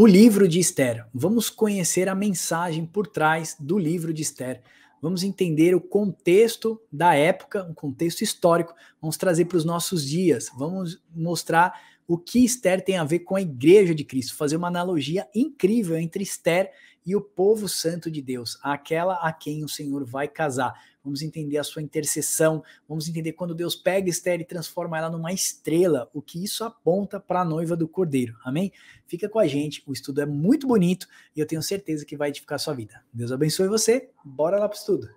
O livro de Esther. Vamos conhecer a mensagem por trás do livro de Esther. Vamos entender o contexto da época, um contexto histórico. Vamos trazer para os nossos dias. Vamos mostrar o que Esther tem a ver com a igreja de Cristo. Fazer uma analogia incrível entre Esther e o povo santo de Deus, aquela a quem o Senhor vai casar. Vamos entender a sua intercessão, vamos entender quando Deus pega Esther e transforma ela numa estrela, o que isso aponta para a noiva do Cordeiro. Amém? Fica com a gente, o estudo é muito bonito e eu tenho certeza que vai edificar a sua vida. Deus abençoe você. Bora lá para o estudo.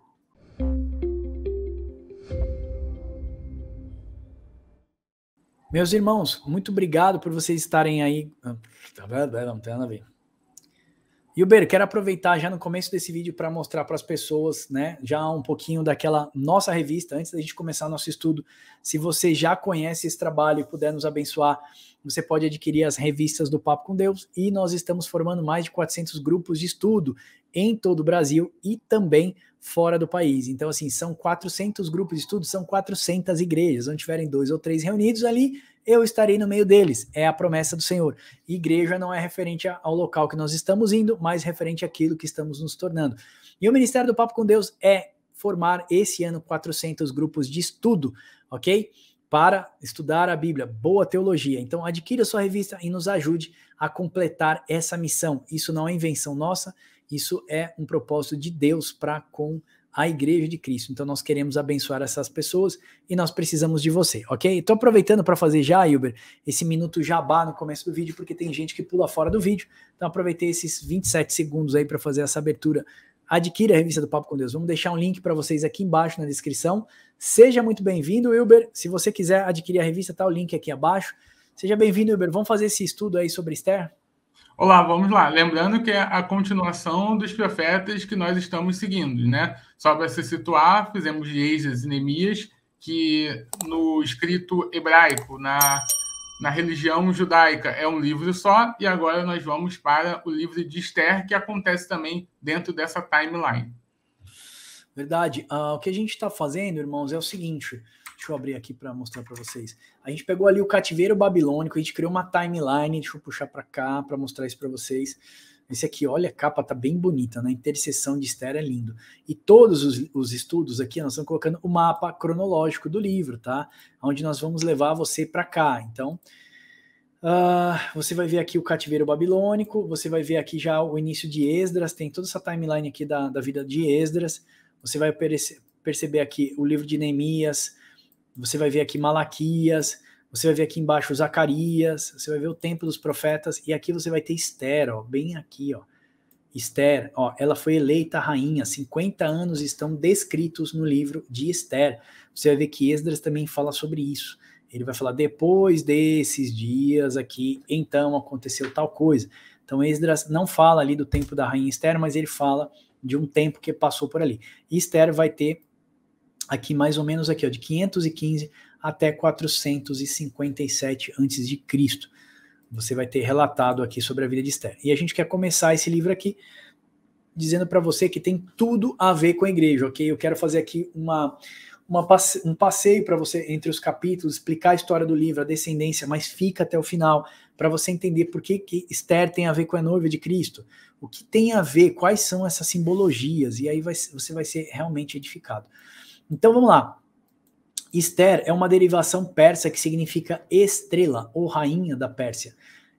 Meus irmãos, muito obrigado por vocês estarem aí. Ah, tá Não tem nada a ver. Uber, quero aproveitar já no começo desse vídeo para mostrar para as pessoas, né, já um pouquinho daquela nossa revista, antes da gente começar nosso estudo. Se você já conhece esse trabalho e puder nos abençoar, você pode adquirir as revistas do Papo com Deus e nós estamos formando mais de 400 grupos de estudo em todo o Brasil e também fora do país. Então, assim, são 400 grupos de estudo, são 400 igrejas. Onde tiverem dois ou três reunidos ali, eu estarei no meio deles. É a promessa do Senhor. Igreja não é referente ao local que nós estamos indo, mas referente àquilo que estamos nos tornando. E o Ministério do Papo com Deus é formar esse ano 400 grupos de estudo, ok? Para estudar a Bíblia, boa teologia. Então, adquira sua revista e nos ajude a completar essa missão. Isso não é invenção nossa, isso é um propósito de Deus para com a Igreja de Cristo. Então nós queremos abençoar essas pessoas e nós precisamos de você, ok? Estou aproveitando para fazer já, Hilber, esse minuto jabá no começo do vídeo, porque tem gente que pula fora do vídeo. Então aproveitei esses 27 segundos aí para fazer essa abertura. Adquira a revista do Papo com Deus. Vamos deixar um link para vocês aqui embaixo na descrição. Seja muito bem-vindo, Hilber. Se você quiser adquirir a revista, tá o link aqui abaixo. Seja bem-vindo, Hilber. Vamos fazer esse estudo aí sobre Esther? Olá, vamos lá. Lembrando que é a continuação dos profetas que nós estamos seguindo, né? Só para se situar, fizemos Eixas e Neemias, que no escrito hebraico, na, na religião judaica, é um livro só, e agora nós vamos para o livro de Esther, que acontece também dentro dessa timeline. Verdade. Uh, o que a gente está fazendo, irmãos, é o seguinte: Deixa eu abrir aqui para mostrar para vocês. A gente pegou ali o cativeiro babilônico, a gente criou uma timeline, deixa eu puxar para cá para mostrar isso para vocês. Esse aqui, olha, a capa tá bem bonita, né? Interseção de estéreo é lindo. E todos os, os, estudos aqui, nós estamos colocando o mapa cronológico do livro, tá? Onde nós vamos levar você para cá. Então, uh, você vai ver aqui o cativeiro babilônico, você vai ver aqui já o início de Esdras, tem toda essa timeline aqui da, da vida de Esdras. Você vai perceber aqui o livro de Neemias, você vai ver aqui Malaquias, você vai ver aqui embaixo Zacarias, você vai ver o tempo dos profetas, e aqui você vai ter Esther, ó, bem aqui, ó. Esther, ó, ela foi eleita rainha, 50 anos estão descritos no livro de Esther. Você vai ver que Esdras também fala sobre isso. Ele vai falar depois desses dias aqui, então aconteceu tal coisa. Então Esdras não fala ali do tempo da rainha Esther, mas ele fala de um tempo que passou por ali. E Esther vai ter aqui mais ou menos aqui, ó, de 515 até 457 antes de Cristo. Você vai ter relatado aqui sobre a vida de Esther. E a gente quer começar esse livro aqui dizendo para você que tem tudo a ver com a igreja, ok? Eu quero fazer aqui uma, uma passe, um passeio para você entre os capítulos, explicar a história do livro, a descendência, mas fica até o final para você entender por que, que Esther tem a ver com a noiva de Cristo, o que tem a ver, quais são essas simbologias, e aí vai, você vai ser realmente edificado. Então vamos lá. Esther é uma derivação persa que significa estrela ou rainha da Pérsia.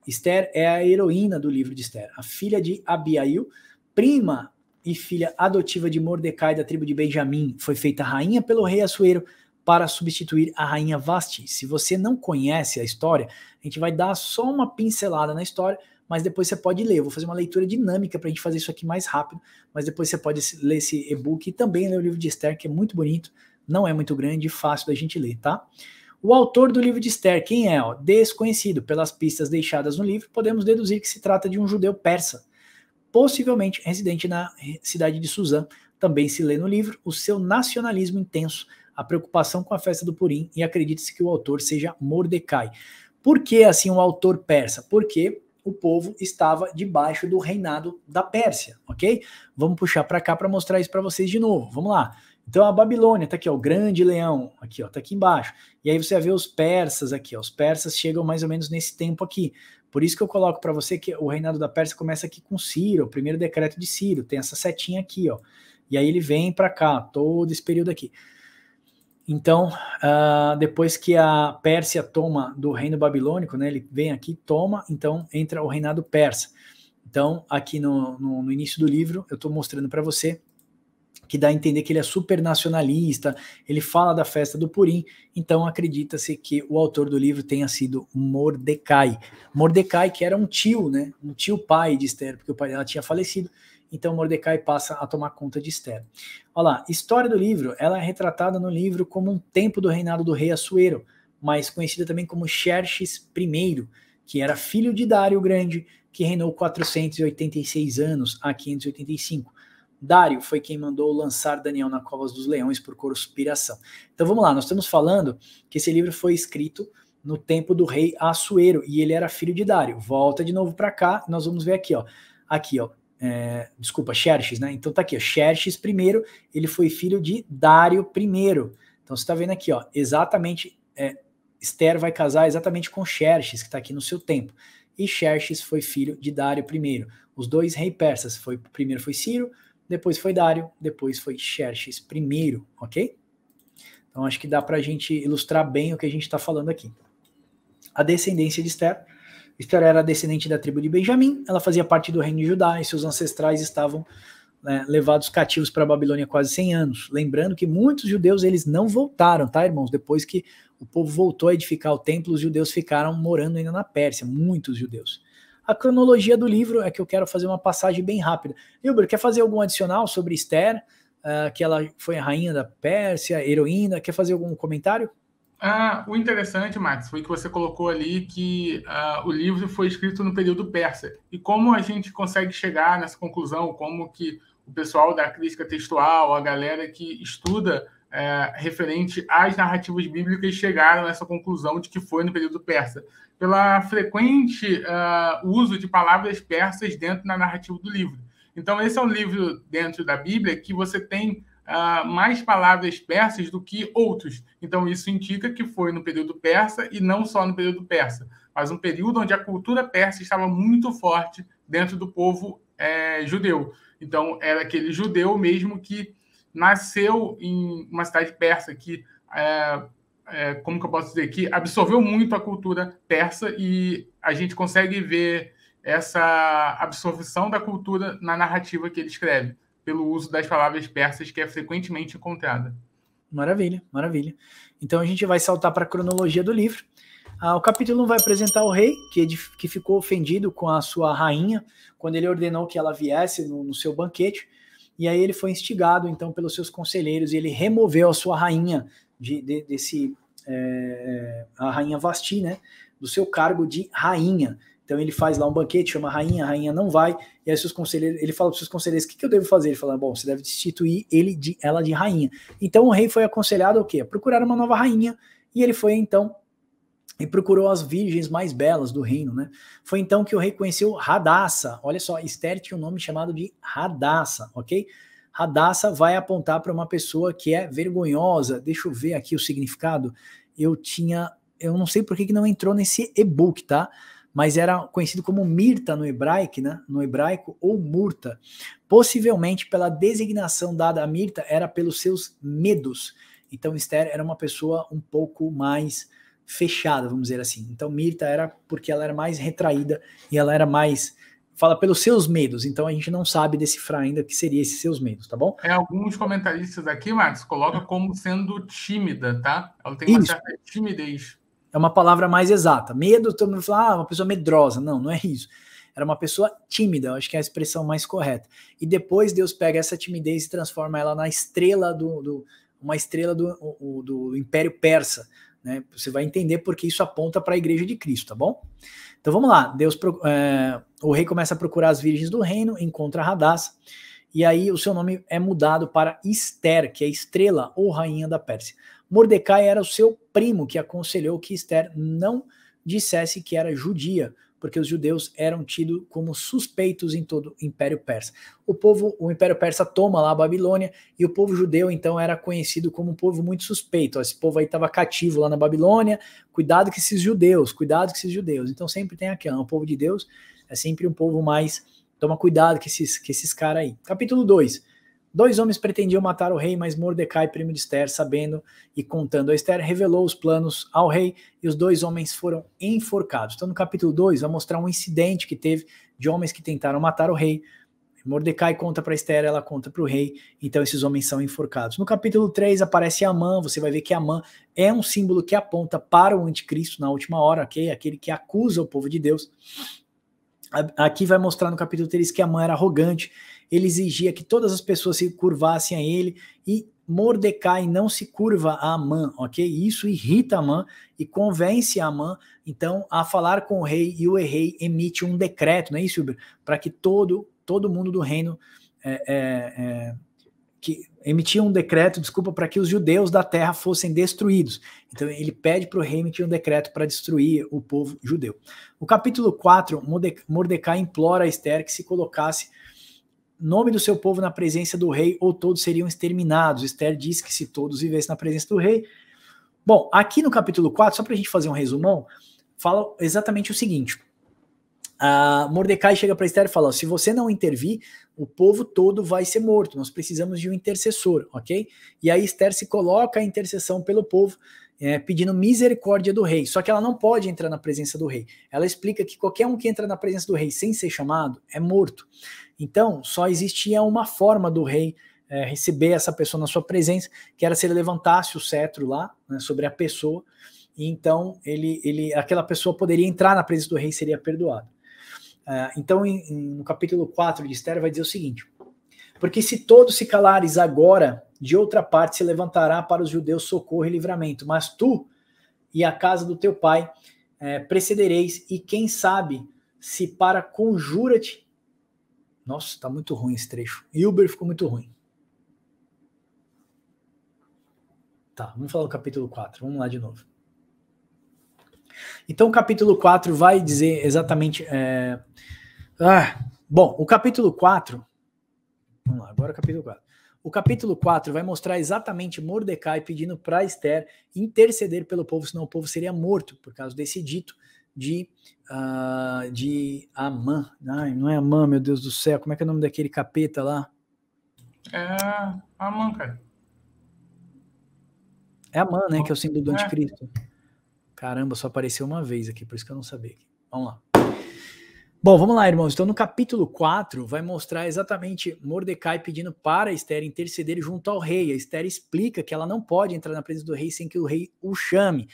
Esther é a heroína do livro de Esther, a filha de Abiail, prima e filha adotiva de Mordecai da tribo de Benjamim. Foi feita rainha pelo rei Assuero para substituir a rainha Vasti. Se você não conhece a história, a gente vai dar só uma pincelada na história mas depois você pode ler. Eu vou fazer uma leitura dinâmica para a gente fazer isso aqui mais rápido, mas depois você pode ler esse e-book e também ler o livro de Esther, que é muito bonito, não é muito grande e fácil da gente ler, tá? O autor do livro de Esther, quem é? desconhecido. Pelas pistas deixadas no livro, podemos deduzir que se trata de um judeu persa, possivelmente residente na cidade de Suzã. Também se lê no livro o seu nacionalismo intenso, a preocupação com a festa do Purim e acredita-se que o autor seja Mordecai. Por que assim o um autor persa? Porque o povo estava debaixo do reinado da Pérsia, ok? Vamos puxar para cá para mostrar isso para vocês de novo. Vamos lá. Então a Babilônia tá aqui, ó, o grande leão, aqui, ó, tá aqui embaixo. E aí você vai ver os persas aqui, ó, os persas chegam mais ou menos nesse tempo aqui. Por isso que eu coloco para você que o reinado da Pérsia começa aqui com Ciro, o primeiro decreto de Ciro, tem essa setinha aqui, ó. E aí ele vem para cá, todo esse período aqui. Então, uh, depois que a Pérsia toma do reino babilônico, né, ele vem aqui, toma, então entra o reinado persa. Então, aqui no, no, no início do livro, eu estou mostrando para você que dá a entender que ele é super nacionalista. ele fala da festa do Purim, então acredita-se que o autor do livro tenha sido Mordecai. Mordecai, que era um tio, né, um tio pai de Esther, porque o pai dela tinha falecido, então Mordecai passa a tomar conta de Esther. Olha lá, história do livro, ela é retratada no livro como um tempo do reinado do rei Assuero, mas conhecida também como Xerxes I, que era filho de Dário Grande, que reinou 486 anos a 585. Dário foi quem mandou lançar Daniel na Covas dos Leões por conspiração. Então vamos lá, nós estamos falando que esse livro foi escrito no tempo do rei Assuero e ele era filho de Dário. Volta de novo para cá, nós vamos ver aqui, ó. Aqui, ó. É, desculpa, Xerxes, né? Então tá aqui, ó, Xerxes I, ele foi filho de Dário I. Então você tá vendo aqui, ó, exatamente, é, Esther vai casar exatamente com Xerxes, que tá aqui no seu tempo. E Xerxes foi filho de Dário I. Os dois reis persas, foi, primeiro foi Ciro, depois foi Dário, depois foi Xerxes I, ok? Então acho que dá para a gente ilustrar bem o que a gente está falando aqui. A descendência de Esther Esther era descendente da tribo de Benjamim, ela fazia parte do reino de Judá e seus ancestrais estavam né, levados cativos para a Babilônia há quase 100 anos. Lembrando que muitos judeus eles não voltaram, tá, irmãos? Depois que o povo voltou a edificar o templo, os judeus ficaram morando ainda na Pérsia, muitos judeus. A cronologia do livro é que eu quero fazer uma passagem bem rápida. Hilbert, quer fazer algum adicional sobre Esther, uh, que ela foi a rainha da Pérsia, heroína? Quer fazer algum comentário? Ah, o interessante, Max, foi que você colocou ali que ah, o livro foi escrito no período persa. E como a gente consegue chegar nessa conclusão? Como que o pessoal da crítica textual, a galera que estuda é, referente às narrativas bíblicas, chegaram a essa conclusão de que foi no período persa? Pela frequente ah, uso de palavras persas dentro da narrativa do livro. Então, esse é um livro dentro da Bíblia que você tem mais palavras persas do que outros. Então, isso indica que foi no período persa e não só no período persa, mas um período onde a cultura persa estava muito forte dentro do povo é, judeu. Então, era aquele judeu mesmo que nasceu em uma cidade persa que. É, é, como que eu posso dizer, que absorveu muito a cultura persa e a gente consegue ver essa absorção da cultura na narrativa que ele escreve pelo uso das palavras persas que é frequentemente encontrada. Maravilha, maravilha. Então a gente vai saltar para a cronologia do livro. Ah, o capítulo 1 vai apresentar o rei, que, é que ficou ofendido com a sua rainha, quando ele ordenou que ela viesse no, no seu banquete. E aí ele foi instigado, então, pelos seus conselheiros, e ele removeu a sua rainha, de, de desse, é, a rainha Vasti, né, do seu cargo de rainha. Então ele faz lá um banquete, chama a rainha, a rainha não vai, e aí seus conselheiros, ele fala para os seus conselheiros o que, que, eu devo fazer. Ele fala: bom, você deve destituir ele de, ela de rainha. Então o rei foi aconselhado o quê? A procurar uma nova rainha, e ele foi então e procurou as virgens mais belas do reino, né? Foi então que o rei conheceu Radassa. Olha só, Esther tinha um nome chamado de Radassa, ok? Radassa vai apontar para uma pessoa que é vergonhosa. Deixa eu ver aqui o significado. Eu tinha, eu não sei por que, que não entrou nesse e-book, tá? mas era conhecido como Mirta no hebraico, né? no hebraico ou Murta. Possivelmente pela designação dada a Mirta era pelos seus medos. Então Esther era uma pessoa um pouco mais fechada, vamos dizer assim. Então Mirta era porque ela era mais retraída e ela era mais fala pelos seus medos, então a gente não sabe decifrar ainda o que seria esses seus medos, tá bom? É, alguns comentaristas aqui, Marcos, colocam como sendo tímida, tá? Ela tem uma Isso. certa timidez é uma palavra mais exata. Medo, todo mundo fala, ah, uma pessoa medrosa. Não, não é isso. Era uma pessoa tímida, eu acho que é a expressão mais correta. E depois Deus pega essa timidez e transforma ela na estrela do. do uma estrela do, do Império Persa. Né? Você vai entender porque isso aponta para a igreja de Cristo, tá bom? Então vamos lá. Deus, é, o rei começa a procurar as virgens do reino, encontra Radassa, e aí o seu nome é mudado para Esther, que é estrela ou rainha da Pérsia. Mordecai era o seu primo que aconselhou que Esther não dissesse que era judia, porque os judeus eram tidos como suspeitos em todo o Império Persa. O povo, o Império Persa toma lá a Babilônia e o povo judeu então era conhecido como um povo muito suspeito. Esse povo aí estava cativo lá na Babilônia. Cuidado com esses judeus, cuidado com esses judeus. Então sempre tem aquela, o povo de Deus é sempre um povo mais toma cuidado que esses com esses caras aí. Capítulo 2. Dois homens pretendiam matar o rei, mas Mordecai, primo de Esther, sabendo e contando a Esther, revelou os planos ao rei e os dois homens foram enforcados. Então, no capítulo 2, vai mostrar um incidente que teve de homens que tentaram matar o rei. Mordecai conta para Esther, ela conta para o rei, então esses homens são enforcados. No capítulo 3 aparece Amã, você vai ver que Amã é um símbolo que aponta para o anticristo na última hora, okay? aquele que acusa o povo de Deus. Aqui vai mostrar no capítulo 3 que Amã era arrogante ele exigia que todas as pessoas se curvassem a ele e Mordecai não se curva a Amã, ok? Isso irrita Amã e convence Amã, então, a falar com o rei e o rei emite um decreto, não é isso, Para que todo, todo mundo do reino é, é, é, que emitia um decreto, desculpa, para que os judeus da terra fossem destruídos. Então ele pede para o rei emitir um decreto para destruir o povo judeu. O capítulo 4, Mordecai implora a Esther que se colocasse nome do seu povo na presença do rei, ou todos seriam exterminados. Esther diz que se todos vivessem na presença do rei. Bom, aqui no capítulo 4, só para a gente fazer um resumão, fala exatamente o seguinte. Ah, Mordecai chega para Esther e fala: se você não intervir, o povo todo vai ser morto. Nós precisamos de um intercessor, ok? E aí Esther se coloca a intercessão pelo povo, é, pedindo misericórdia do rei. Só que ela não pode entrar na presença do rei. Ela explica que qualquer um que entra na presença do rei sem ser chamado é morto. Então, só existia uma forma do rei é, receber essa pessoa na sua presença, que era se ele levantasse o cetro lá né, sobre a pessoa, e então ele, ele, aquela pessoa poderia entrar na presença do rei e seria perdoada. É, então, em, em, no capítulo 4 de Esther, vai dizer o seguinte: Porque se todos se calares agora, de outra parte se levantará para os judeus socorro e livramento, mas tu e a casa do teu pai é, precedereis, e quem sabe se para conjura-te nossa, tá muito ruim esse trecho. Uber ficou muito ruim. Tá, vamos falar do capítulo 4. Vamos lá de novo. Então, o capítulo 4 vai dizer exatamente. É... Ah, bom, o capítulo 4. Vamos lá, agora o capítulo 4. O capítulo 4 vai mostrar exatamente Mordecai pedindo para Esther interceder pelo povo, senão o povo seria morto por causa desse dito de, uh, de Amã. Ai, não é Amã, meu Deus do céu. Como é que é o nome daquele capeta lá? É Amã, cara. É Amã, né? Que é o símbolo do é. anticristo. Caramba, só apareceu uma vez aqui, por isso que eu não sabia. Vamos lá. Bom, vamos lá, irmãos. Então, no capítulo 4, vai mostrar exatamente Mordecai pedindo para Esther interceder junto ao rei. A Esther explica que ela não pode entrar na presença do rei sem que o rei o chame.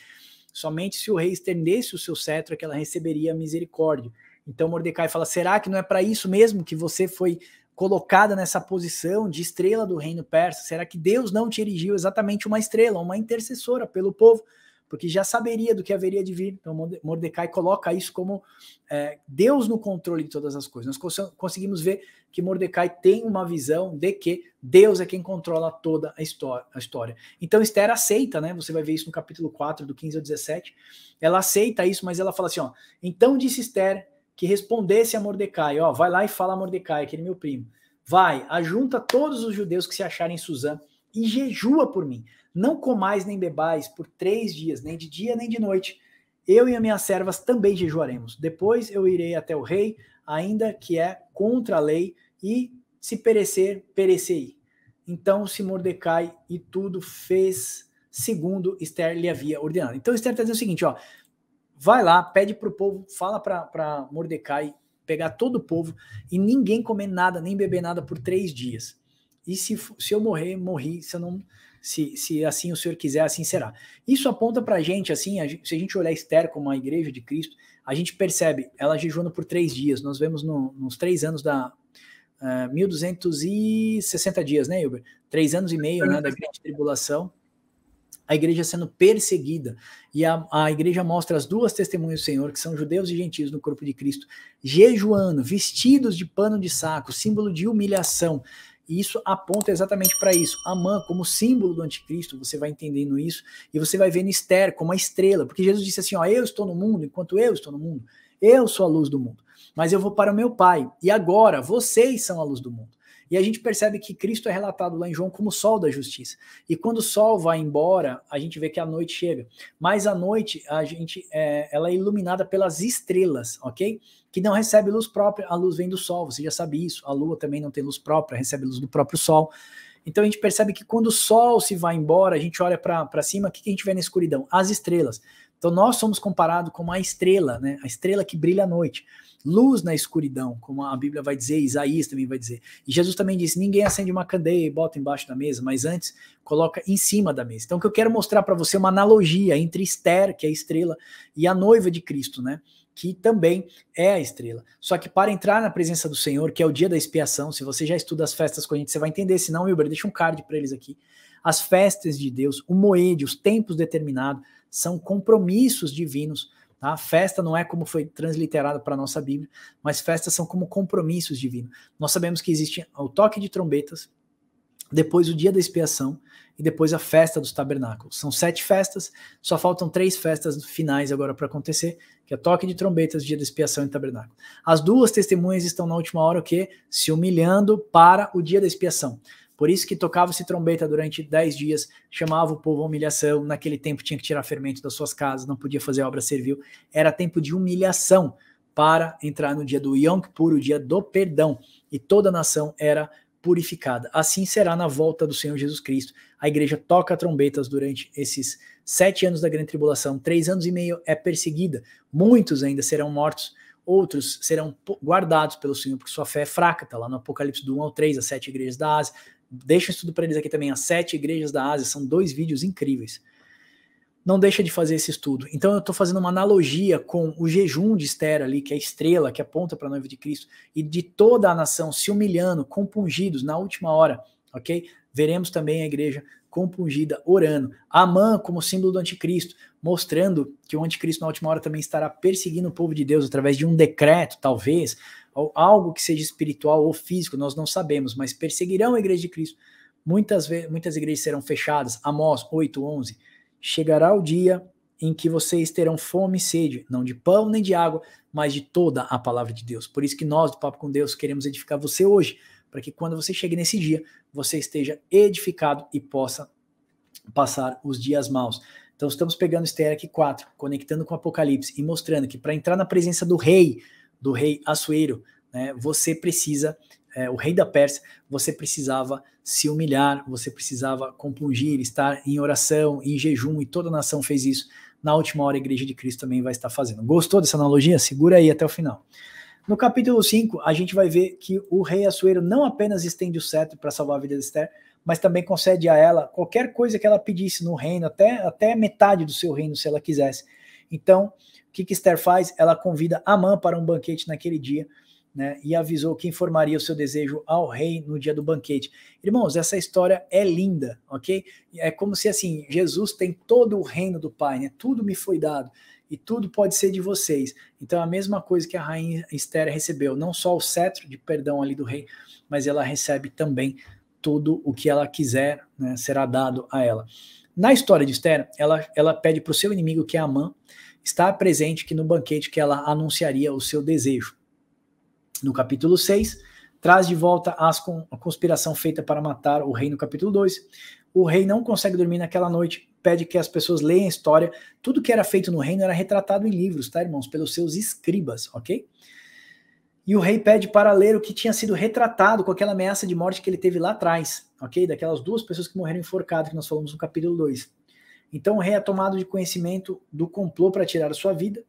Somente se o rei estendesse o seu cetro é que ela receberia a misericórdia. Então Mordecai fala: será que não é para isso mesmo que você foi colocada nessa posição de estrela do reino persa? Será que Deus não te erigiu exatamente uma estrela, uma intercessora pelo povo? porque já saberia do que haveria de vir. Então, Mordecai coloca isso como é, Deus no controle de todas as coisas. Nós conseguimos ver que Mordecai tem uma visão de que Deus é quem controla toda a história. Então, Esther aceita, né? Você vai ver isso no capítulo 4, do 15 ao 17. Ela aceita isso, mas ela fala assim: ó, então disse Esther que respondesse a Mordecai: ó, vai lá e fala a Mordecai, aquele meu primo. Vai, ajunta todos os judeus que se acharem em Suzã e jejua por mim. Não comais nem bebais por três dias, nem de dia nem de noite. Eu e as minhas servas também jejuaremos. Depois eu irei até o rei, ainda que é contra a lei, e se perecer, perecei. Então se Mordecai e tudo fez segundo Esther lhe havia ordenado. Então Esther está dizendo o seguinte, ó, vai lá, pede para o povo, fala para Mordecai pegar todo o povo e ninguém comer nada, nem beber nada por três dias. E se, se eu morrer, morri. Se eu não, se, se assim o Senhor quiser, assim será. Isso aponta para a gente, assim, se a gente olhar Esther como a igreja de Cristo, a gente percebe, ela jejuando por três dias. Nós vemos no, nos três anos da uh, eh, 1260 dias, né, Hilber? Três anos e meio né, da grande tribulação. A igreja sendo perseguida. E a, a igreja mostra as duas testemunhas do Senhor, que são judeus e gentios no corpo de Cristo, jejuando, vestidos de pano de saco, símbolo de humilhação. E isso aponta exatamente para isso. Amã, como símbolo do anticristo, você vai entendendo isso e você vai vendo Esther como a estrela, porque Jesus disse assim: ó, eu estou no mundo enquanto eu estou no mundo, eu sou a luz do mundo, mas eu vou para o meu Pai, e agora vocês são a luz do mundo. E a gente percebe que Cristo é relatado lá em João como o sol da justiça. E quando o sol vai embora, a gente vê que a noite chega. Mas a noite, a gente, é, ela é iluminada pelas estrelas, ok? Que não recebe luz própria, a luz vem do sol, você já sabe isso. A lua também não tem luz própria, recebe luz do próprio sol. Então a gente percebe que quando o sol se vai embora, a gente olha para cima, o que, que a gente vê na escuridão? As estrelas. Então nós somos comparados com a estrela, né? A estrela que brilha à noite. Luz na escuridão, como a Bíblia vai dizer, Isaías também vai dizer. E Jesus também disse: ninguém acende uma candeia e bota embaixo da mesa, mas antes coloca em cima da mesa. Então o que eu quero mostrar para você é uma analogia entre Esther, que é a estrela, e a noiva de Cristo, né? que também é a estrela. Só que para entrar na presença do Senhor, que é o dia da expiação, se você já estuda as festas com a gente, você vai entender. Se não, Wilber, deixa um card para eles aqui. As festas de Deus, o moed, os tempos determinados, são compromissos divinos. Tá? Festa não é como foi transliterado para a nossa Bíblia, mas festas são como compromissos divinos. Nós sabemos que existe o toque de trombetas, depois o dia da expiação e depois a festa dos tabernáculos. São sete festas, só faltam três festas finais agora para acontecer, que é toque de trombetas, dia da expiação e tabernáculo. As duas testemunhas estão na última hora o quê? Se humilhando para o dia da expiação. Por isso que tocava-se trombeta durante 10 dias, chamava o povo à humilhação. Naquele tempo tinha que tirar fermento das suas casas, não podia fazer obra servil. Era tempo de humilhação para entrar no dia do Yom Kippur, o dia do perdão. E toda a nação era purificada. Assim será na volta do Senhor Jesus Cristo. A igreja toca trombetas durante esses sete anos da grande tribulação, três anos e meio é perseguida, muitos ainda serão mortos, outros serão guardados pelo Senhor, porque sua fé é fraca, está lá no Apocalipse do 1 ao 3, as sete igrejas da Ásia, Deixa o estudo para eles aqui também. As sete igrejas da Ásia são dois vídeos incríveis. Não deixa de fazer esse estudo. Então eu estou fazendo uma analogia com o jejum de Esther ali, que é a estrela que aponta para a noiva de Cristo, e de toda a nação se humilhando, compungidos na última hora, ok? Veremos também a igreja compungida orando. Amã como símbolo do anticristo, mostrando que o anticristo na última hora também estará perseguindo o povo de Deus através de um decreto, talvez, ou algo que seja espiritual ou físico, nós não sabemos, mas perseguirão a igreja de Cristo. Muitas, vezes, muitas igrejas serão fechadas. Amós 8, 11. Chegará o dia em que vocês terão fome e sede, não de pão nem de água, mas de toda a palavra de Deus. Por isso que nós do Papo com Deus queremos edificar você hoje, para que quando você chegue nesse dia, você esteja edificado e possa passar os dias maus. Então estamos pegando Esther aqui 4, conectando com Apocalipse e mostrando que para entrar na presença do rei, do rei Assuero, né, você precisa, é, o rei da Pérsia, você precisava se humilhar, você precisava compungir, estar em oração, em jejum, e toda a nação fez isso. Na última hora, a Igreja de Cristo também vai estar fazendo. Gostou dessa analogia? Segura aí até o final. No capítulo 5, a gente vai ver que o rei Assuero não apenas estende o cetro para salvar a vida de Esther, mas também concede a ela qualquer coisa que ela pedisse no reino, até, até metade do seu reino, se ela quisesse. Então, o que, que Esther faz? Ela convida Amã para um banquete naquele dia. Né, e avisou que informaria o seu desejo ao rei no dia do banquete. Irmãos, essa história é linda, ok? É como se assim, Jesus tem todo o reino do Pai, né? Tudo me foi dado e tudo pode ser de vocês. Então, é a mesma coisa que a rainha Esther recebeu, não só o cetro de perdão ali do rei, mas ela recebe também tudo o que ela quiser, né, será dado a ela. Na história de Esther, ela, ela pede para o seu inimigo, que é Amã, está presente que no banquete que ela anunciaria o seu desejo. No capítulo 6, traz de volta a conspiração feita para matar o rei no capítulo 2. O rei não consegue dormir naquela noite, pede que as pessoas leiam a história. Tudo que era feito no reino era retratado em livros, tá, irmãos? Pelos seus escribas, ok? E o rei pede para ler o que tinha sido retratado com aquela ameaça de morte que ele teve lá atrás, ok? Daquelas duas pessoas que morreram enforcadas, que nós falamos no capítulo 2. Então, o rei é tomado de conhecimento do complô para tirar sua vida,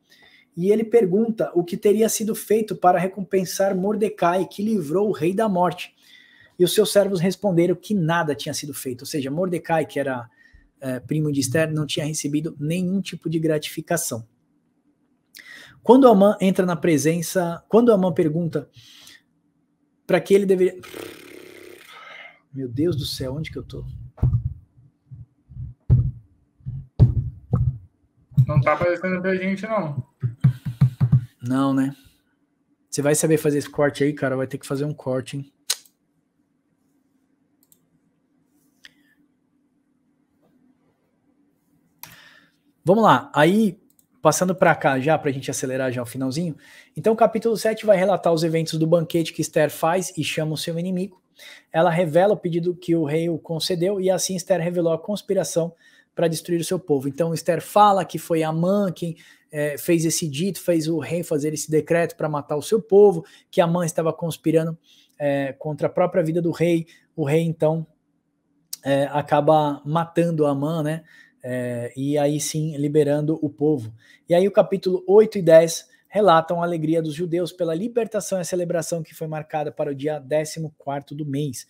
e ele pergunta o que teria sido feito para recompensar Mordecai, que livrou o rei da morte. E os seus servos responderam que nada tinha sido feito, ou seja, Mordecai, que era é, primo de Esther, não tinha recebido nenhum tipo de gratificação. Quando Amã entra na presença, quando Amã pergunta para que ele deveria. Meu Deus do céu, onde que eu tô? Então não tá aparecendo pra gente, não. Não, né? Você vai saber fazer esse corte aí, cara? Vai ter que fazer um corte, hein? Vamos lá. Aí, passando para cá já, para a gente acelerar já o finalzinho. Então, o capítulo 7 vai relatar os eventos do banquete que Esther faz e chama o seu inimigo. Ela revela o pedido que o rei o concedeu e assim Esther revelou a conspiração para destruir o seu povo. Então Esther fala que foi Amã quem é, fez esse dito, fez o rei fazer esse decreto para matar o seu povo, que Amã estava conspirando é, contra a própria vida do rei. O rei então é, acaba matando Amã, né? É, e aí sim liberando o povo. E aí o capítulo 8 e 10 relatam a alegria dos judeus pela libertação e a celebração que foi marcada para o dia 14 do mês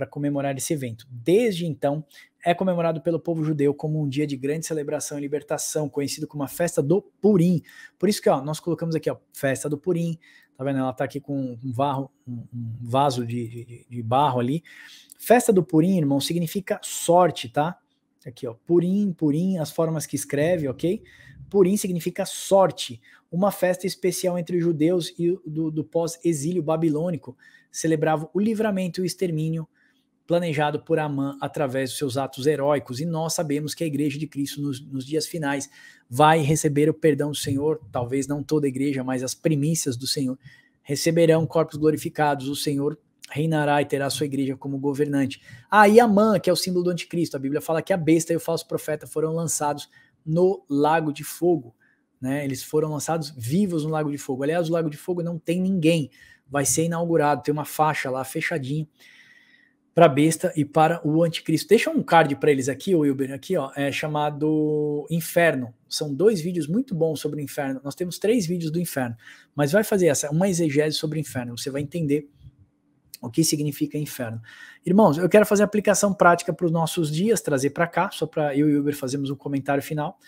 para comemorar esse evento. Desde então, é comemorado pelo povo judeu como um dia de grande celebração e libertação, conhecido como a festa do Purim. Por isso que ó, nós colocamos aqui, a festa do Purim. Tá vendo? Ela tá aqui com um, varro, um, um vaso de, de, de barro ali. Festa do Purim, irmão, significa sorte, tá? Aqui, ó, Purim, Purim, as formas que escreve, ok? Purim significa sorte, uma festa especial entre os judeus e do, do pós-exílio babilônico. Celebrava o livramento e o extermínio planejado por Amã através dos seus atos heróicos. E nós sabemos que a Igreja de Cristo, nos, nos dias finais, vai receber o perdão do Senhor, talvez não toda a igreja, mas as primícias do Senhor receberão corpos glorificados, o Senhor reinará e terá sua igreja como governante. Ah, e Amã, que é o símbolo do anticristo, a Bíblia fala que a besta e o falso profeta foram lançados no lago de fogo. Né? Eles foram lançados vivos no lago de fogo. Aliás, o lago de fogo não tem ninguém. Vai ser inaugurado, tem uma faixa lá fechadinha para a besta e para o anticristo. Deixa um card para eles aqui, o Wilber, aqui, ó, é chamado Inferno. São dois vídeos muito bons sobre o inferno. Nós temos três vídeos do inferno, mas vai fazer essa, uma exegese sobre o inferno. Você vai entender o que significa inferno. Irmãos, eu quero fazer aplicação prática para os nossos dias, trazer para cá, só para eu e o Uber fazermos um comentário final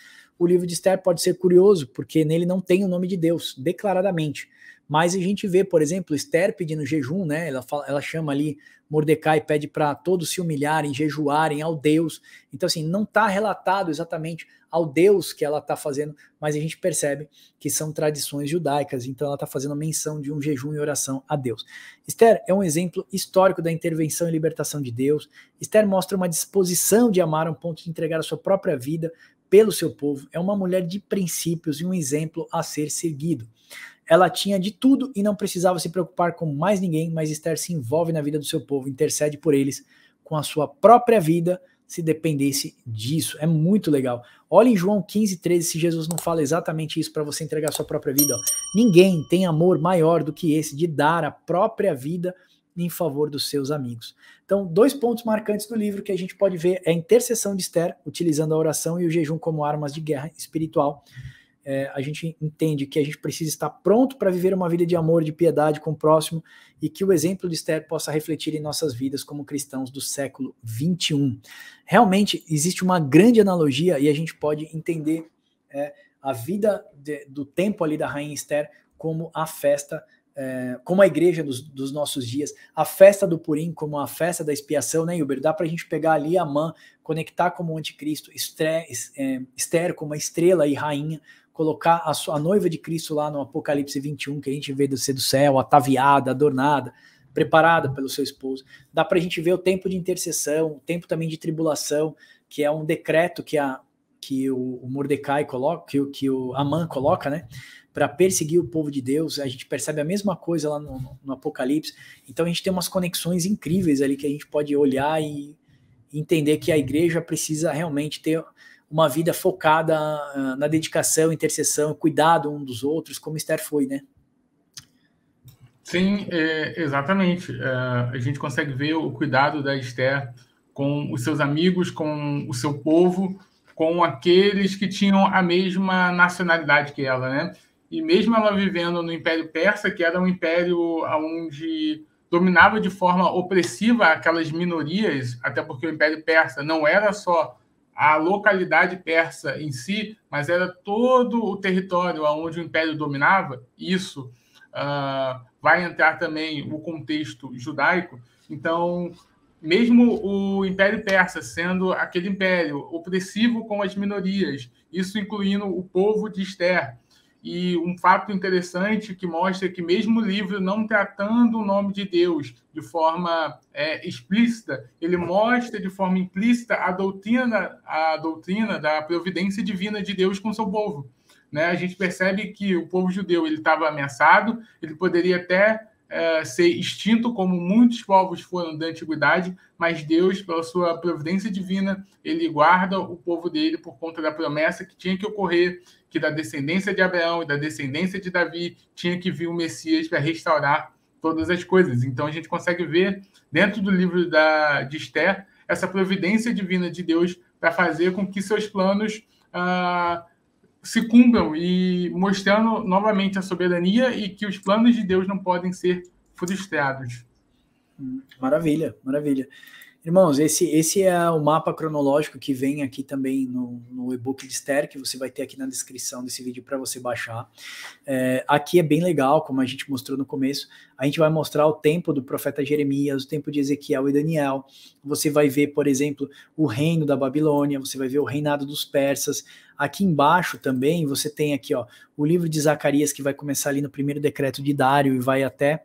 o livro de Esther pode ser curioso, porque nele não tem o nome de Deus, declaradamente. Mas a gente vê, por exemplo, Esther pedindo jejum, né? Ela, fala, ela chama ali Mordecai, pede para todos se humilharem, jejuarem ao Deus. Então, assim, não está relatado exatamente ao Deus que ela está fazendo, mas a gente percebe que são tradições judaicas. Então, ela está fazendo menção de um jejum e oração a Deus. Esther é um exemplo histórico da intervenção e libertação de Deus. Esther mostra uma disposição de amar a um ponto de entregar a sua própria vida, pelo seu povo, é uma mulher de princípios e um exemplo a ser seguido. Ela tinha de tudo e não precisava se preocupar com mais ninguém, mas Esther se envolve na vida do seu povo, intercede por eles com a sua própria vida, se dependesse disso. É muito legal. Olha em João 15, 13, se Jesus não fala exatamente isso para você entregar a sua própria vida. Ó. Ninguém tem amor maior do que esse de dar a própria vida em favor dos seus amigos. Então, dois pontos marcantes do livro que a gente pode ver é a intercessão de Esther, utilizando a oração e o jejum como armas de guerra espiritual. É, a gente entende que a gente precisa estar pronto para viver uma vida de amor, de piedade com o próximo e que o exemplo de Esther possa refletir em nossas vidas como cristãos do século 21. Realmente existe uma grande analogia e a gente pode entender é, a vida de, do tempo ali da rainha Esther como a festa é, como a igreja dos, dos, nossos dias, a festa do Purim como a festa da expiação, né, Uber? Dá para a gente pegar ali a mãe, conectar como anticristo, estre, é, Esther como a estrela e rainha, colocar a, a, noiva de Cristo lá no Apocalipse 21, que a gente vê descer do céu, ataviada, adornada, preparada pelo seu esposo. Dá para a gente ver o tempo de intercessão, o tempo também de tribulação, que é um decreto que a que o, Mordecai coloca, que, que o Amã coloca, né? para perseguir o povo de Deus. A gente percebe a mesma coisa lá no, no, Apocalipse. Então a gente tem umas conexões incríveis ali que a gente pode olhar e entender que a igreja precisa realmente ter uma vida focada ah, na dedicação, intercessão, cuidado um dos outros, como Esther foi, né? Sim, é, exatamente. É, a gente consegue ver o cuidado da Esther com os seus amigos, com o seu povo, com aqueles que tinham a mesma nacionalidade que ela, né? e mesmo ela vivendo no Império Persa, que era um império onde dominava de forma opressiva aquelas minorias, até porque o Império Persa não era só a localidade persa em si, mas era todo o território onde o Império dominava, isso uh, vai entrar também o contexto judaico. Então, mesmo o Império Persa sendo aquele império opressivo com as minorias, isso incluindo o povo de Esther, e um fato interessante que mostra que, mesmo o livro não tratando o nome de Deus de forma é, explícita, ele mostra de forma implícita a doutrina, a doutrina da providência divina de Deus com seu povo. Né? A gente percebe que o povo judeu ele estava ameaçado, ele poderia até é, ser extinto, como muitos povos foram da antiguidade, mas Deus, pela sua providência divina, ele guarda o povo dele por conta da promessa que tinha que ocorrer, que da descendência de Abraão e da descendência de Davi tinha que vir o Messias para restaurar todas as coisas. Então a gente consegue ver dentro do livro da, de Esther essa providência divina de Deus para fazer com que seus planos ah, se cumpram e mostrando novamente a soberania e que os planos de Deus não podem ser frustrados. Maravilha, maravilha. Irmãos, esse, esse é o mapa cronológico que vem aqui também no, no e-book de Esther, que você vai ter aqui na descrição desse vídeo para você baixar. É, aqui é bem legal, como a gente mostrou no começo, a gente vai mostrar o tempo do profeta Jeremias, o tempo de Ezequiel e Daniel. Você vai ver, por exemplo, o reino da Babilônia, você vai ver o reinado dos persas. Aqui embaixo também você tem aqui ó, o livro de Zacarias, que vai começar ali no primeiro decreto de Dário e vai até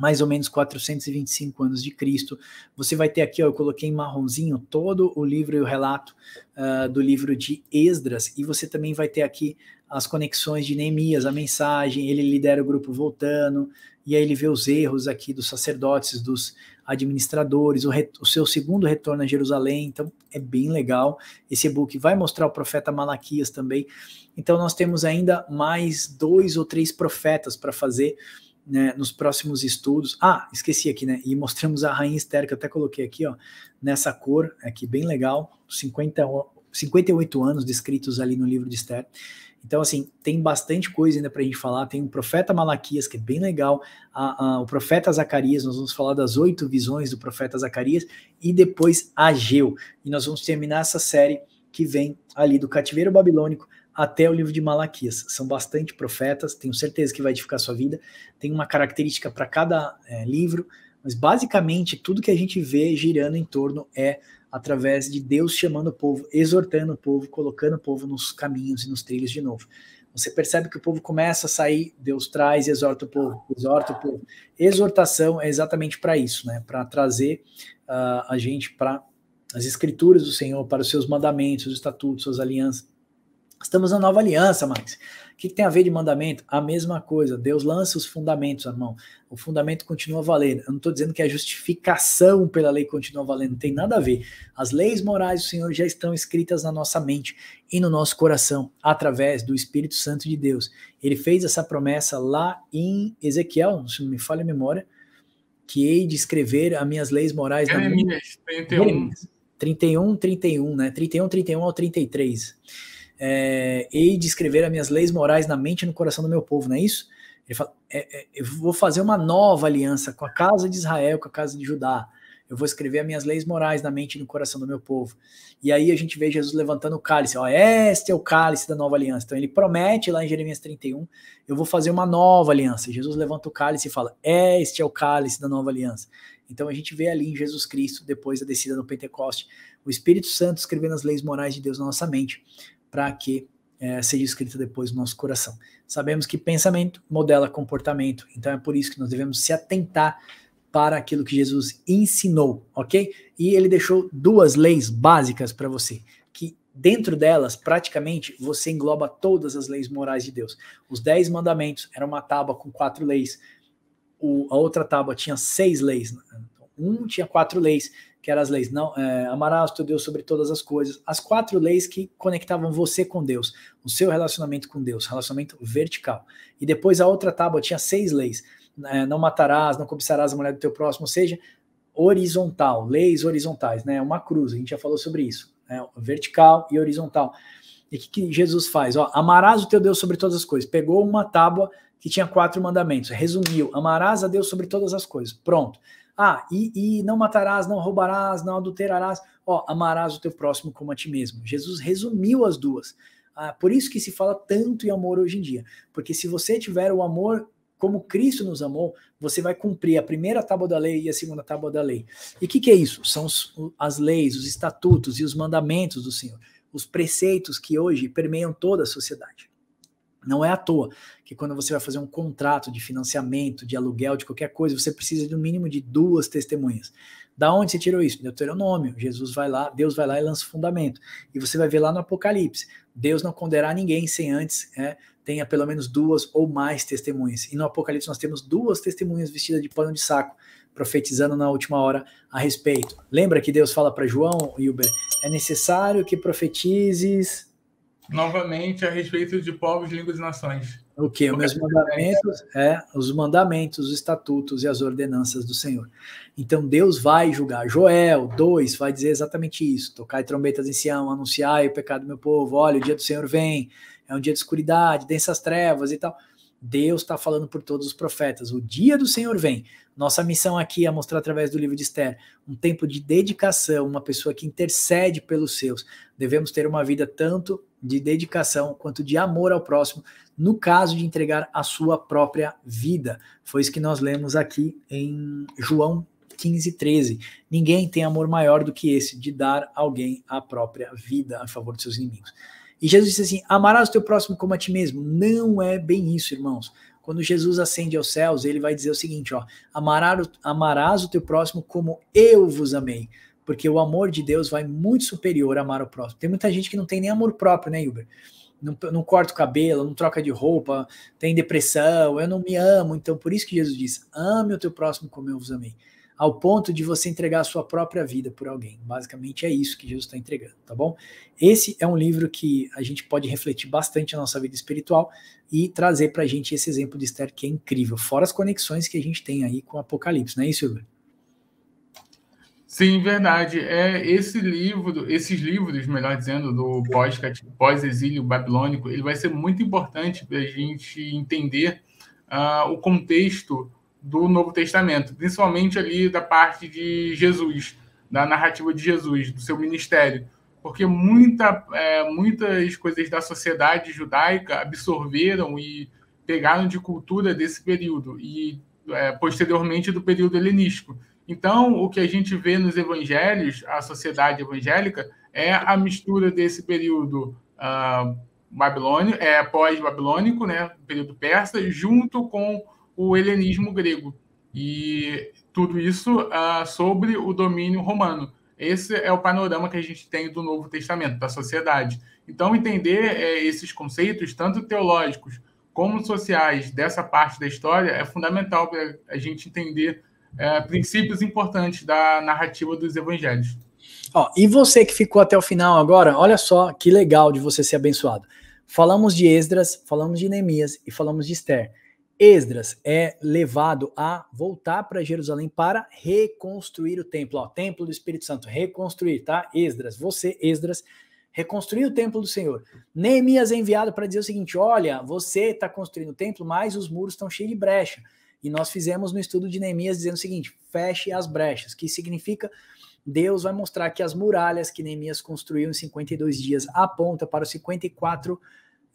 mais ou menos 425 anos de Cristo. Você vai ter aqui, ó, eu coloquei em marronzinho todo o livro e o relato uh, do livro de Esdras, e você também vai ter aqui as conexões de Neemias, a mensagem, ele lidera o grupo voltando, e aí ele vê os erros aqui dos sacerdotes, dos administradores, o, o seu segundo retorno a Jerusalém, então é bem legal. Esse e-book vai mostrar o profeta Malaquias também. Então nós temos ainda mais dois ou três profetas para fazer, né, nos próximos estudos. Ah, esqueci aqui, né? E mostramos a rainha histérica, até coloquei aqui, ó, nessa cor aqui, bem legal, 50, 58 anos descritos ali no livro de Esther. Então, assim, tem bastante coisa ainda para a gente falar. Tem o profeta Malaquias, que é bem legal, a, a, o profeta Zacarias, nós vamos falar das oito visões do profeta Zacarias, e depois Ageu. E nós vamos terminar essa série que vem ali do cativeiro babilônico até o livro de Malaquias. São bastante profetas, tenho certeza que vai edificar sua vida. Tem uma característica para cada é, livro, mas basicamente tudo que a gente vê girando em torno é através de Deus chamando o povo, exortando o povo, colocando o povo nos caminhos e nos trilhos de novo. Você percebe que o povo começa a sair, Deus traz e exorta o povo, exorta o povo. Exortação é exatamente para isso, né? Para trazer uh, a gente para as escrituras do Senhor, para os seus mandamentos, os estatutos, suas alianças Estamos na nova aliança, Max. O que tem a ver de mandamento? A mesma coisa. Deus lança os fundamentos, irmão. O fundamento continua valendo. Eu não estou dizendo que a é justificação pela lei continua valendo. Não tem nada a ver. As leis morais do Senhor já estão escritas na nossa mente e no nosso coração, através do Espírito Santo de Deus. Ele fez essa promessa lá em Ezequiel, se não me falha a memória, que hei de escrever as minhas leis morais na minha... 31. 31, 31, né? 31, 31 ao 33 é, hei de escrever as minhas leis morais na mente e no coração do meu povo, não é isso? Ele fala, é, é, eu vou fazer uma nova aliança com a casa de Israel, com a casa de Judá. Eu vou escrever as minhas leis morais na mente e no coração do meu povo. E aí a gente vê Jesus levantando o cálice. Ó, este é o cálice da nova aliança. Então ele promete lá em Jeremias 31, eu vou fazer uma nova aliança. Jesus levanta o cálice e fala, este é o cálice da nova aliança. Então a gente vê ali em Jesus Cristo, depois da descida no Pentecoste, o Espírito Santo escrevendo as leis morais de Deus na nossa mente para que é, seja escrita depois no nosso coração. Sabemos que pensamento modela comportamento, então é por isso que nós devemos se atentar para aquilo que Jesus ensinou, ok? E ele deixou duas leis básicas para você, que dentro delas, praticamente, você engloba todas as leis morais de Deus. Os dez mandamentos eram uma tábua com quatro leis, o, a outra tábua tinha seis leis, né? então, um tinha quatro leis, que eram as leis não é, amarás o teu Deus sobre todas as coisas, as quatro leis que conectavam você com Deus, o seu relacionamento com Deus, relacionamento vertical. E depois a outra tábua tinha seis leis, é, não matarás, não cobiçarás a mulher do teu próximo, ou seja, horizontal, leis horizontais, né? Uma cruz, a gente já falou sobre isso, né? vertical e horizontal. E o que, que Jesus faz? Ó, amarás o teu Deus sobre todas as coisas. Pegou uma tábua que tinha quatro mandamentos, resumiu, amarás a Deus sobre todas as coisas. Pronto. Ah, e, e não matarás, não roubarás, não adulterarás. Ó, amarás o teu próximo como a ti mesmo. Jesus resumiu as duas. Ah, por isso que se fala tanto em amor hoje em dia. Porque se você tiver o amor como Cristo nos amou, você vai cumprir a primeira tábua da lei e a segunda tábua da lei. E o que, que é isso? São os, as leis, os estatutos e os mandamentos do Senhor, os preceitos que hoje permeiam toda a sociedade. Não é à toa que quando você vai fazer um contrato de financiamento, de aluguel, de qualquer coisa, você precisa de um mínimo de duas testemunhas. Da onde você tirou isso? Deuteronômio. Jesus vai lá, Deus vai lá e lança o fundamento. E você vai ver lá no Apocalipse. Deus não condenará ninguém sem antes é, tenha pelo menos duas ou mais testemunhas. E no Apocalipse nós temos duas testemunhas vestidas de pano de saco, profetizando na última hora a respeito. Lembra que Deus fala para João, Hilber? É necessário que profetizes novamente a respeito de povos, línguas e nações. O que? Meus mandamentos, é, os mandamentos, os estatutos e as ordenanças do Senhor. Então Deus vai julgar. Joel 2 vai dizer exatamente isso: tocai trombetas em Sião, anunciai o pecado do meu povo, olha, o dia do Senhor vem, é um dia de escuridade, densas trevas e tal. Deus está falando por todos os profetas. O dia do Senhor vem. Nossa missão aqui é mostrar através do livro de Esther um tempo de dedicação, uma pessoa que intercede pelos seus. Devemos ter uma vida tanto de dedicação quanto de amor ao próximo, no caso de entregar a sua própria vida. Foi isso que nós lemos aqui em João 15, 13. Ninguém tem amor maior do que esse, de dar alguém a própria vida a favor de seus inimigos. E Jesus disse assim: amarás o teu próximo como a ti mesmo. Não é bem isso, irmãos. Quando Jesus ascende aos céus, ele vai dizer o seguinte: ó, amarás, amarás o teu próximo como eu vos amei. Porque o amor de Deus vai muito superior a amar o próximo. Tem muita gente que não tem nem amor próprio, né, Uber? Não, não corta o cabelo, não troca de roupa, tem depressão, eu não me amo. Então, por isso que Jesus diz: ame o teu próximo como eu vos amei. Ao ponto de você entregar a sua própria vida por alguém. Basicamente é isso que Jesus está entregando, tá bom? Esse é um livro que a gente pode refletir bastante na nossa vida espiritual e trazer para a gente esse exemplo de Esther que é incrível, fora as conexões que a gente tem aí com o Apocalipse, não é isso, Uber? Sim, verdade. É esse livro, esses livros, melhor dizendo, do pós-exílio babilônico, ele vai ser muito importante para a gente entender uh, o contexto do Novo Testamento, principalmente ali da parte de Jesus, da narrativa de Jesus, do seu ministério, porque muita, é, muitas coisas da sociedade judaica absorveram e pegaram de cultura desse período e é, posteriormente do período helenístico. Então, o que a gente vê nos evangelhos, a sociedade evangélica, é a mistura desse período uh, babilônio, é, pós-babilônico, né, período persa, junto com o helenismo grego. E tudo isso uh, sobre o domínio romano. Esse é o panorama que a gente tem do Novo Testamento, da sociedade. Então, entender é, esses conceitos, tanto teológicos como sociais, dessa parte da história, é fundamental para a gente entender é, princípios importantes da narrativa dos evangelhos. Ó, e você que ficou até o final agora, olha só que legal de você ser abençoado. Falamos de Esdras, falamos de Neemias e falamos de Esther. Esdras é levado a voltar para Jerusalém para reconstruir o templo, ó, templo do Espírito Santo, reconstruir, tá? Esdras, você, Esdras, reconstruir o templo do Senhor. Neemias é enviado para dizer o seguinte: olha, você está construindo o templo, mas os muros estão cheios de brecha. E nós fizemos no estudo de Neemias dizendo o seguinte: feche as brechas, que significa Deus vai mostrar que as muralhas que Neemias construiu em 52 dias aponta para os 54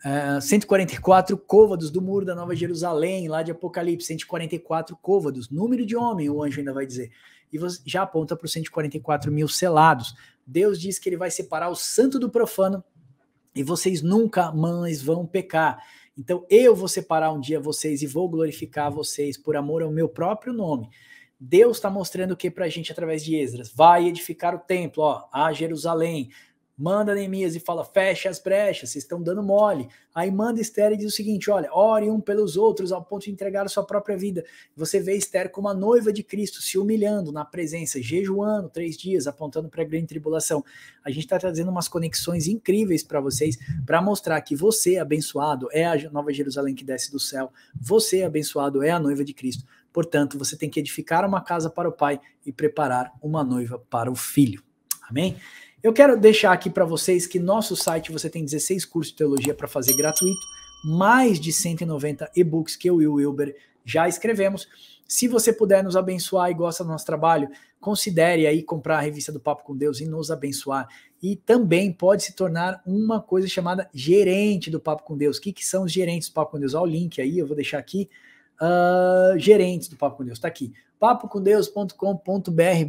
Uh, 144 côvados do muro da Nova Jerusalém, lá de Apocalipse, 144 côvados, número de homem, o anjo ainda vai dizer. E já aponta para os 144 mil selados. Deus diz que ele vai separar o santo do profano e vocês nunca mais vão pecar. Então eu vou separar um dia vocês e vou glorificar vocês por amor ao meu próprio nome. Deus está mostrando o que para a gente através de Esdras? Vai edificar o templo, ó, a Jerusalém, Manda Neemias e fala, fecha as brechas, vocês estão dando mole. Aí manda Esther e diz o seguinte, olha, ore um pelos outros ao ponto de entregar a sua própria vida. Você vê Esther como a noiva de Cristo, se humilhando na presença, jejuando três dias, apontando para a grande tribulação. A gente está trazendo umas conexões incríveis para vocês, para mostrar que você, abençoado, é a nova Jerusalém que desce do céu. Você, abençoado, é a noiva de Cristo. Portanto, você tem que edificar uma casa para o pai e preparar uma noiva para o filho. Amém? Eu quero deixar aqui para vocês que nosso site você tem 16 cursos de teologia para fazer gratuito, mais de 190 e-books que eu e o Wilber já escrevemos. Se você puder nos abençoar e gosta do nosso trabalho, considere aí comprar a revista do Papo com Deus e nos abençoar. E também pode se tornar uma coisa chamada gerente do Papo com Deus. O que, que são os gerentes do Papo com Deus? Olha o link aí, eu vou deixar aqui. Uh, gerentes do Papo com Deus, está aqui. papocondeus.com.br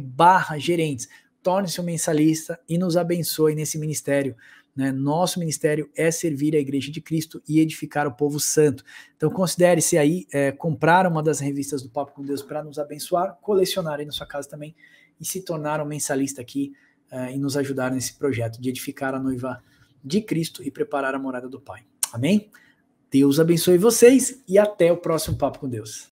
barra gerentes torne-se um mensalista e nos abençoe nesse ministério. Né? Nosso ministério é servir a Igreja de Cristo e edificar o povo santo. Então considere-se aí é, comprar uma das revistas do Papo com Deus para nos abençoar, colecionar aí na sua casa também e se tornar um mensalista aqui é, e nos ajudar nesse projeto de edificar a noiva de Cristo e preparar a morada do Pai. Amém? Deus abençoe vocês e até o próximo Papo com Deus.